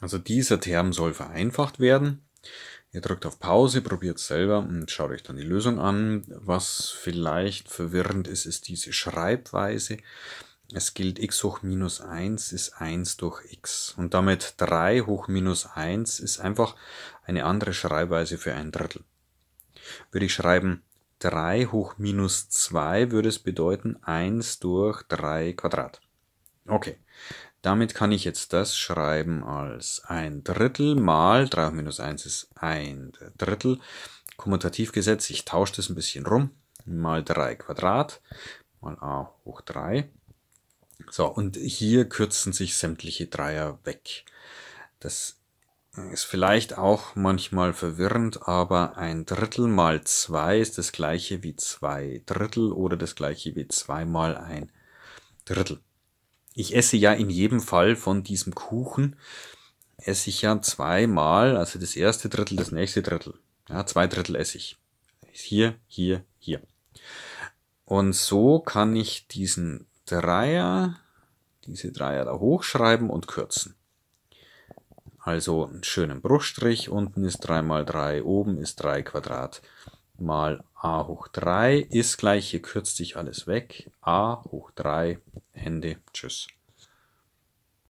Also dieser Term soll vereinfacht werden. Ihr drückt auf Pause, probiert selber und schaut euch dann die Lösung an. Was vielleicht verwirrend ist, ist diese Schreibweise. Es gilt x hoch minus 1 ist 1 durch x. Und damit 3 hoch minus 1 ist einfach eine andere Schreibweise für ein Drittel. Würde ich schreiben 3 hoch minus 2, würde es bedeuten 1 durch 3 Quadrat. Okay, damit kann ich jetzt das schreiben als ein Drittel mal 3 hoch minus 1 ist ein Drittel. Kommutativgesetz, ich tausche das ein bisschen rum. Mal 3 Quadrat mal a hoch 3. So, und hier kürzen sich sämtliche Dreier weg. Das ist vielleicht auch manchmal verwirrend, aber ein Drittel mal 2 ist das gleiche wie 2 Drittel oder das gleiche wie 2 mal ein Drittel ich esse ja in jedem Fall von diesem Kuchen, esse ich ja zweimal, also das erste Drittel, das nächste Drittel. Ja, zwei Drittel esse ich. Hier, hier, hier. Und so kann ich diesen Dreier, diese Dreier da hochschreiben und kürzen. Also einen schönen Bruchstrich, unten ist drei mal drei, oben ist drei Quadrat mal a hoch 3 ist gleich, hier kürzt sich alles weg, a hoch 3, Ende, tschüss.